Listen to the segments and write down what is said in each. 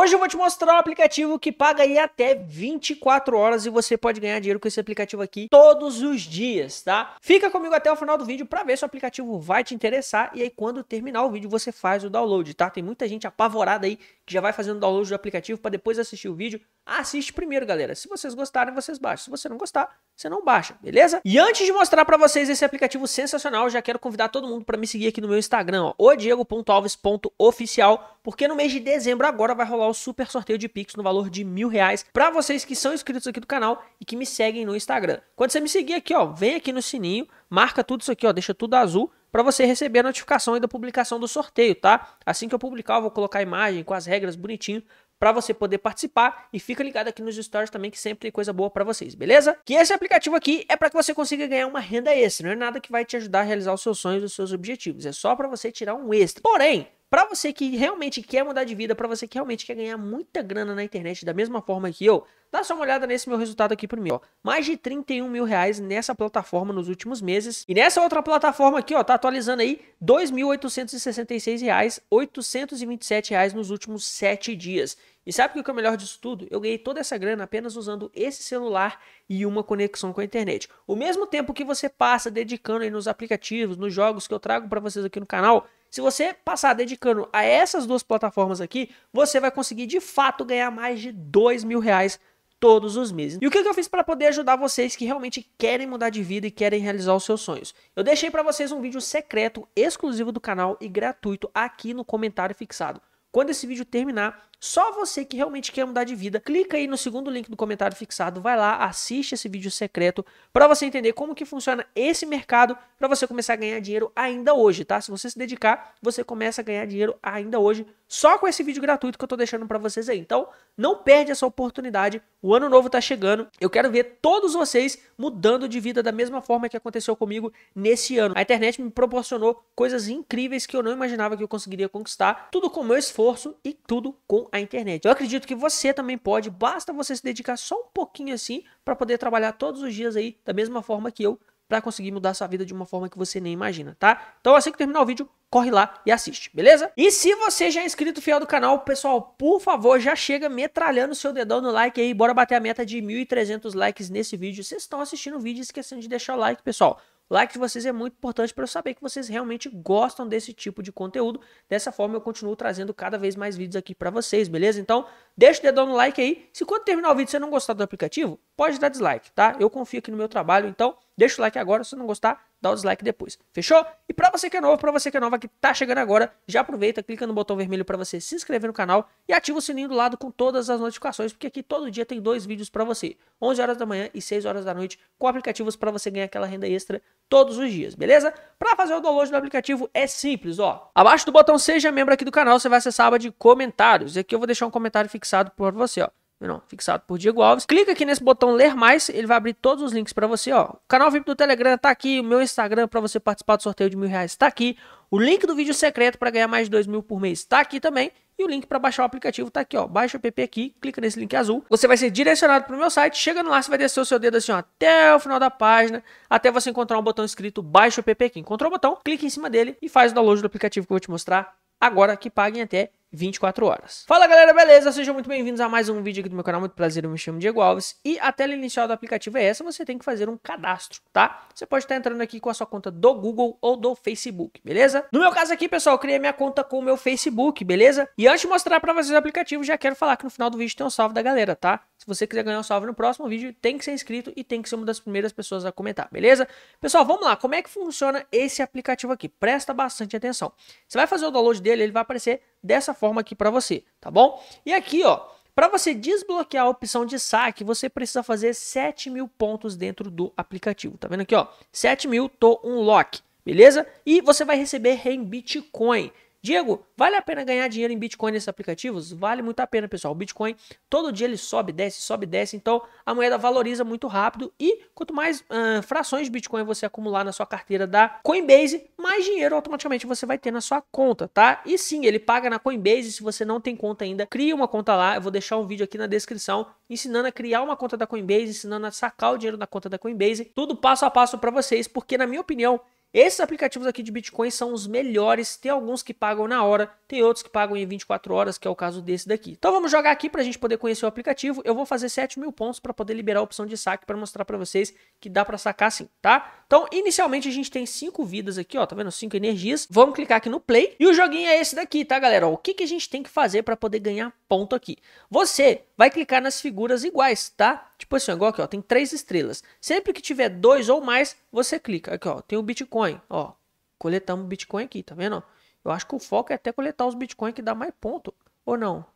Hoje eu vou te mostrar um aplicativo que paga aí até 24 horas e você pode ganhar dinheiro com esse aplicativo aqui todos os dias, tá? Fica comigo até o final do vídeo para ver se o aplicativo vai te interessar e aí quando terminar o vídeo você faz o download, tá? Tem muita gente apavorada aí que já vai fazendo download do aplicativo para depois assistir o vídeo assiste primeiro, galera. Se vocês gostarem, vocês baixam. Se você não gostar, você não baixa, beleza? E antes de mostrar para vocês esse aplicativo sensacional, já quero convidar todo mundo para me seguir aqui no meu Instagram, ó, odiego.alves.oficial, porque no mês de dezembro agora vai rolar o super sorteio de Pix no valor de mil reais para vocês que são inscritos aqui do canal e que me seguem no Instagram. Quando você me seguir aqui, ó, vem aqui no sininho, marca tudo isso aqui, ó, deixa tudo azul, para você receber a notificação da publicação do sorteio, tá? Assim que eu publicar, eu vou colocar a imagem com as regras bonitinho para você poder participar e fica ligado aqui nos stories também que sempre tem coisa boa para vocês, beleza? Que esse aplicativo aqui é para que você consiga ganhar uma renda extra, não é nada que vai te ajudar a realizar os seus sonhos, os seus objetivos, é só para você tirar um extra. Porém, para você que realmente quer mudar de vida, para você que realmente quer ganhar muita grana na internet da mesma forma que eu, dá só uma olhada nesse meu resultado aqui por mim, ó. Mais de 31 mil reais nessa plataforma nos últimos meses. E nessa outra plataforma aqui, ó, tá atualizando aí 2.866 reais, 827 reais nos últimos 7 dias. E sabe o que é o melhor disso tudo? Eu ganhei toda essa grana apenas usando esse celular e uma conexão com a internet. O mesmo tempo que você passa dedicando aí nos aplicativos, nos jogos que eu trago para vocês aqui no canal, se você passar dedicando a essas duas plataformas aqui, você vai conseguir de fato ganhar mais de dois mil reais todos os meses. E o que eu fiz para poder ajudar vocês que realmente querem mudar de vida e querem realizar os seus sonhos? Eu deixei para vocês um vídeo secreto, exclusivo do canal e gratuito aqui no comentário fixado. Quando esse vídeo terminar, só você que realmente quer mudar de vida, clica aí no segundo link do comentário fixado, vai lá, assiste esse vídeo secreto para você entender como que funciona esse mercado para você começar a ganhar dinheiro ainda hoje, tá? Se você se dedicar, você começa a ganhar dinheiro ainda hoje só com esse vídeo gratuito que eu tô deixando para vocês aí. Então, não perde essa oportunidade. O ano novo tá chegando. Eu quero ver todos vocês mudando de vida da mesma forma que aconteceu comigo nesse ano. A internet me proporcionou coisas incríveis que eu não imaginava que eu conseguiria conquistar, tudo com meu esforço esforço e tudo com a internet. Eu acredito que você também pode, basta você se dedicar só um pouquinho assim para poder trabalhar todos os dias aí da mesma forma que eu para conseguir mudar sua vida de uma forma que você nem imagina, tá? Então assim que terminar o vídeo, corre lá e assiste, beleza? E se você já é inscrito fiel do canal, pessoal, por favor, já chega metralhando seu dedão no like aí, bora bater a meta de 1.300 likes nesse vídeo. Vocês estão assistindo o vídeo esquecendo de deixar o like, pessoal like de vocês é muito importante para eu saber que vocês realmente gostam desse tipo de conteúdo. Dessa forma eu continuo trazendo cada vez mais vídeos aqui para vocês, beleza? Então, deixa o dedão no like aí. Se quando terminar o vídeo você não gostar do aplicativo, pode dar dislike, tá? Eu confio aqui no meu trabalho, então deixa o like agora se não gostar dá o dislike depois. Fechou? E para você que é novo, para você que é nova que tá chegando agora, já aproveita, clica no botão vermelho para você se inscrever no canal e ativa o sininho do lado com todas as notificações, porque aqui todo dia tem dois vídeos para você, 11 horas da manhã e 6 horas da noite, com aplicativos para você ganhar aquela renda extra todos os dias, beleza? Para fazer o download do aplicativo é simples, ó. Abaixo do botão seja membro aqui do canal, você vai acessar a aba de comentários. E aqui eu vou deixar um comentário fixado por você, ó. Não, fixado por Diego Alves. Clica aqui nesse botão ler mais, ele vai abrir todos os links para você, ó. O canal VIP do Telegram tá aqui, o meu Instagram para você participar do sorteio de mil reais tá aqui, o link do vídeo secreto para ganhar mais de dois mil por mês tá aqui também e o link para baixar o aplicativo tá aqui, ó. Baixa o app aqui, clica nesse link azul. Você vai ser direcionado para o meu site. Chegando lá, você vai descer o seu dedo assim, ó, até o final da página, até você encontrar um botão escrito baixa o app aqui. Encontrou o botão, clica em cima dele e faz o download do aplicativo que eu vou te mostrar agora, que paguem até 24 horas. Fala galera, beleza? Sejam muito bem-vindos a mais um vídeo aqui do meu canal, muito prazer, eu me chamo Diego Alves e a tela inicial do aplicativo é essa, você tem que fazer um cadastro, tá? Você pode estar entrando aqui com a sua conta do Google ou do Facebook, beleza? No meu caso aqui, pessoal, eu criei minha conta com o meu Facebook, beleza? E antes de mostrar pra vocês o aplicativo, já quero falar que no final do vídeo tem um salve da galera, tá? Se você quiser ganhar um salve no próximo vídeo, tem que ser inscrito e tem que ser uma das primeiras pessoas a comentar, beleza? Pessoal, vamos lá, como é que funciona esse aplicativo aqui? Presta bastante atenção. Você vai fazer o download dele, ele vai aparecer dessa forma aqui para você, tá bom? E aqui, ó, para você desbloquear a opção de saque, você precisa fazer 7 mil pontos dentro do aplicativo. Tá vendo aqui, ó? 7 mil, tô um lock, beleza? E você vai receber em Bitcoin. Diego, vale a pena ganhar dinheiro em Bitcoin nesses aplicativos? Vale muito a pena, pessoal. O Bitcoin, todo dia ele sobe, desce, sobe, desce. Então, a moeda valoriza muito rápido. E quanto mais ah, frações de Bitcoin você acumular na sua carteira da Coinbase, mais dinheiro automaticamente você vai ter na sua conta, tá? E sim, ele paga na Coinbase. Se você não tem conta ainda, cria uma conta lá. Eu vou deixar um vídeo aqui na descrição ensinando a criar uma conta da Coinbase, ensinando a sacar o dinheiro da conta da Coinbase. Tudo passo a passo para vocês, porque, na minha opinião, esses aplicativos aqui de Bitcoin são os melhores. Tem alguns que pagam na hora, tem outros que pagam em 24 horas, que é o caso desse daqui. Então vamos jogar aqui para a gente poder conhecer o aplicativo. Eu vou fazer 7 mil pontos para poder liberar a opção de saque para mostrar para vocês que dá para sacar sim, tá? Então, inicialmente a gente tem cinco vidas aqui, ó, tá vendo? Cinco energias. Vamos clicar aqui no play. E o joguinho é esse daqui, tá, galera? Ó, o que, que a gente tem que fazer para poder ganhar ponto aqui? Você vai clicar nas figuras iguais, tá? Tipo assim, igual aqui, ó, tem três estrelas. Sempre que tiver dois ou mais, você clica. Aqui, ó, tem o Bitcoin, ó. Coletamos Bitcoin aqui, tá vendo? Eu acho que o foco é até coletar os Bitcoin que dá mais ponto. Ou não?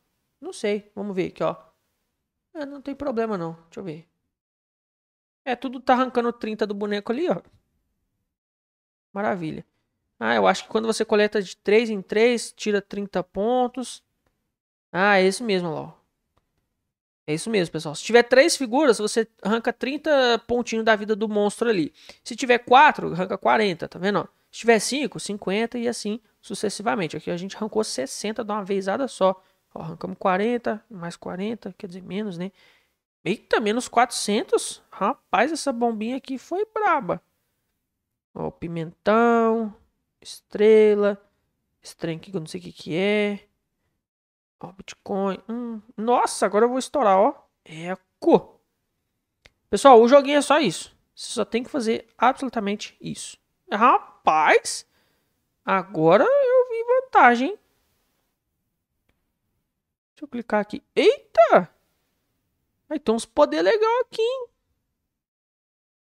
Não sei. Vamos ver aqui, ó. É, não tem problema não. Deixa eu ver. É, tudo tá arrancando 30 do boneco ali, ó. Maravilha. Ah, eu acho que quando você coleta de 3 em 3, tira 30 pontos. Ah, é isso mesmo, ó. É isso mesmo, pessoal. Se tiver 3 figuras, você arranca 30 pontinhos da vida do monstro ali. Se tiver 4, arranca 40, tá vendo? Se tiver 5, 50 e assim sucessivamente. Aqui a gente arrancou 60 de uma vezada só. Ó, arrancamos 40, mais 40, quer dizer, menos, né? Eita, menos 400. Rapaz, essa bombinha aqui foi braba. Ó, pimentão, estrela, estranho aqui que eu não sei o que que é. Ó, Bitcoin. Hum, nossa, agora eu vou estourar, ó. Eco. Pessoal, o joguinho é só isso. Você só tem que fazer absolutamente isso. Rapaz, agora eu vi vantagem. Deixa eu clicar aqui. Eita! Aí ah, tem então uns poder legal aqui, hein?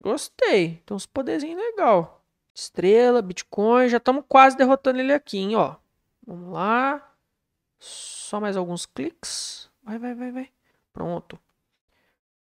Gostei. Tem então uns poderzinho legal. Estrela, Bitcoin. Já estamos quase derrotando ele aqui, hein? Ó. Vamos lá. Só mais alguns cliques. Vai, vai, vai, vai. Pronto.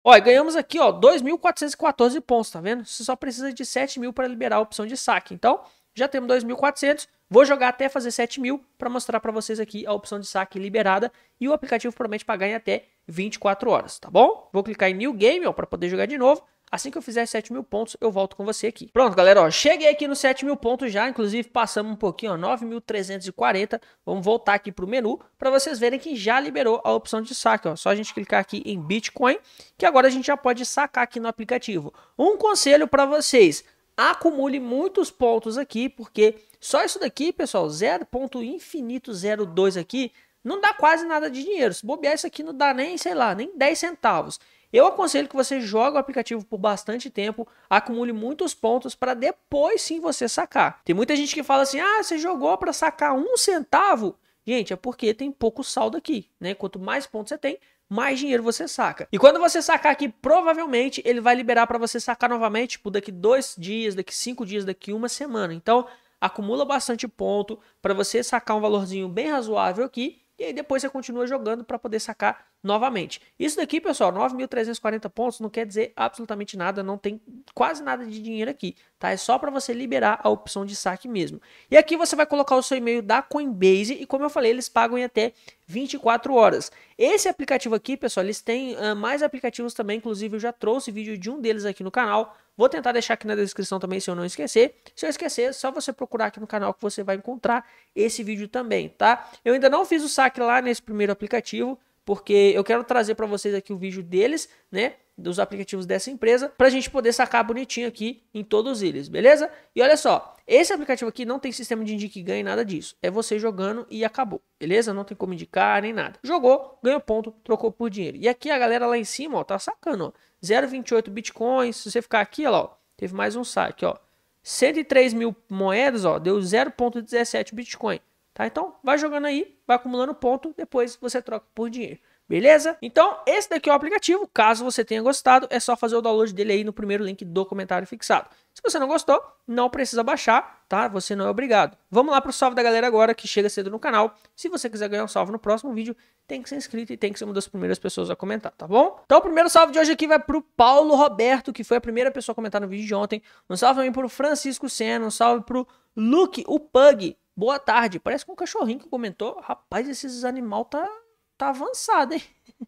Ó, ganhamos aqui, ó, 2.414 pontos, tá vendo? Você só precisa de 7 mil para liberar a opção de saque. Então, já temos 2.400, vou jogar até fazer 7.000 para mostrar para vocês aqui a opção de saque liberada e o aplicativo promete pagar em até 24 horas, tá bom? Vou clicar em New Game para poder jogar de novo. Assim que eu fizer 7 mil pontos, eu volto com você aqui. Pronto, galera, ó, cheguei aqui nos 7 mil pontos já, inclusive passamos um pouquinho, ó, 9.340. Vamos voltar aqui para o menu para vocês verem que já liberou a opção de saque. Ó. Só a gente clicar aqui em Bitcoin, que agora a gente já pode sacar aqui no aplicativo. Um conselho para vocês, acumule muitos pontos aqui, porque só isso daqui, pessoal, 0.infinito02 aqui, não dá quase nada de dinheiro. Se bobear isso aqui não dá nem, sei lá, nem 10 centavos. Eu aconselho que você jogue o aplicativo por bastante tempo, acumule muitos pontos para depois sim você sacar. Tem muita gente que fala assim, ah, você jogou para sacar um centavo? Gente, é porque tem pouco saldo aqui, né? Quanto mais pontos você tem, mais dinheiro você saca. E quando você sacar aqui, provavelmente ele vai liberar para você sacar novamente, tipo, daqui dois dias, daqui cinco dias, daqui uma semana. Então, acumula bastante ponto para você sacar um valorzinho bem razoável aqui. E aí depois você continua jogando para poder sacar novamente. Isso daqui, pessoal, 9.340 pontos não quer dizer absolutamente nada, não tem quase nada de dinheiro aqui, tá? É só para você liberar a opção de saque mesmo. E aqui você vai colocar o seu e-mail da Coinbase e como eu falei, eles pagam em até 24 horas. Esse aplicativo aqui, pessoal, eles têm uh, mais aplicativos também, inclusive eu já trouxe vídeo de um deles aqui no canal. Vou tentar deixar aqui na descrição também se eu não esquecer. Se eu esquecer, é só você procurar aqui no canal que você vai encontrar esse vídeo também, tá? Eu ainda não fiz o saque lá nesse primeiro aplicativo, porque eu quero trazer para vocês aqui o vídeo deles, né? Dos aplicativos dessa empresa, para a gente poder sacar bonitinho aqui em todos eles, beleza? E olha só, esse aplicativo aqui não tem sistema de indique ganha nada disso. É você jogando e acabou, beleza? Não tem como indicar nem nada. Jogou, ganhou ponto, trocou por dinheiro. E aqui a galera lá em cima, ó, tá sacando, ó. 0,28 bitcoins. Se você ficar aqui, lá, ó, teve mais um saque, ó. 103 mil moedas, ó, deu 0,17 bitcoin. Tá? Então, vai jogando aí vai acumulando ponto, depois você troca por dinheiro. Beleza? Então, esse daqui é o aplicativo. Caso você tenha gostado, é só fazer o download dele aí no primeiro link do comentário fixado. Se você não gostou, não precisa baixar, tá? Você não é obrigado. Vamos lá pro salve da galera agora que chega cedo no canal. Se você quiser ganhar um salve no próximo vídeo, tem que ser inscrito e tem que ser uma das primeiras pessoas a comentar, tá bom? Então, o primeiro salve de hoje aqui vai pro Paulo Roberto, que foi a primeira pessoa a comentar no vídeo de ontem. Um salve também pro Francisco Senna, um salve pro Luke, o Pug, Boa tarde. Parece que um cachorrinho que comentou. Rapaz, esses animal tá, tá avançado, hein?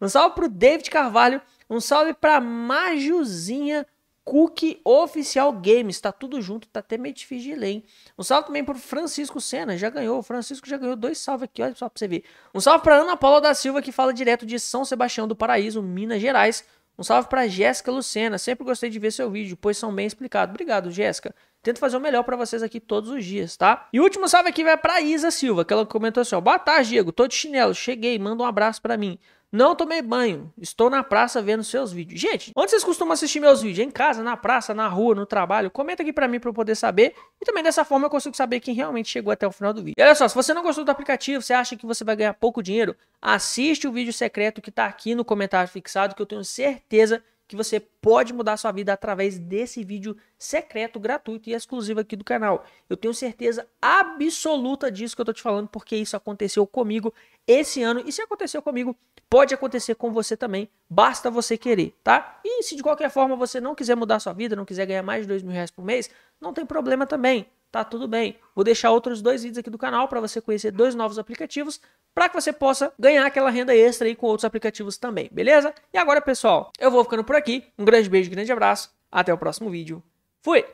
Um salve pro David Carvalho. Um salve pra Majuzinha Cook Oficial Games. Tá tudo junto, tá até meio difícil de ler, hein? Um salve também pro Francisco Senna. Já ganhou. O Francisco já ganhou dois salves aqui, olha só pra você ver. Um salve pra Ana Paula da Silva, que fala direto de São Sebastião do Paraíso, Minas Gerais. Um salve para Jéssica Lucena. Sempre gostei de ver seu vídeo, pois são bem explicados. Obrigado, Jéssica. Tento fazer o melhor para vocês aqui todos os dias, tá? E o último salve aqui vai para Isa Silva, que ela comentou assim: ó, boa tarde, Diego. Tô de chinelo, cheguei, manda um abraço para mim. Não tomei banho, estou na praça vendo seus vídeos. Gente, onde vocês costumam assistir meus vídeos? Em casa, na praça, na rua, no trabalho? Comenta aqui para mim para eu poder saber. E também dessa forma eu consigo saber quem realmente chegou até o final do vídeo. E olha só, se você não gostou do aplicativo, você acha que você vai ganhar pouco dinheiro, assiste o vídeo secreto que tá aqui no comentário fixado, que eu tenho certeza que você pode mudar sua vida através desse vídeo secreto, gratuito e exclusivo aqui do canal. Eu tenho certeza absoluta disso que eu tô te falando, porque isso aconteceu comigo esse ano e se aconteceu comigo, pode acontecer com você também, basta você querer, tá? E se de qualquer forma você não quiser mudar sua vida, não quiser ganhar mais de dois mil reais por mês, não tem problema também tá tudo bem. Vou deixar outros dois vídeos aqui do canal para você conhecer dois novos aplicativos para que você possa ganhar aquela renda extra aí com outros aplicativos também, beleza? E agora, pessoal, eu vou ficando por aqui. Um grande beijo, grande abraço. Até o próximo vídeo. Fui!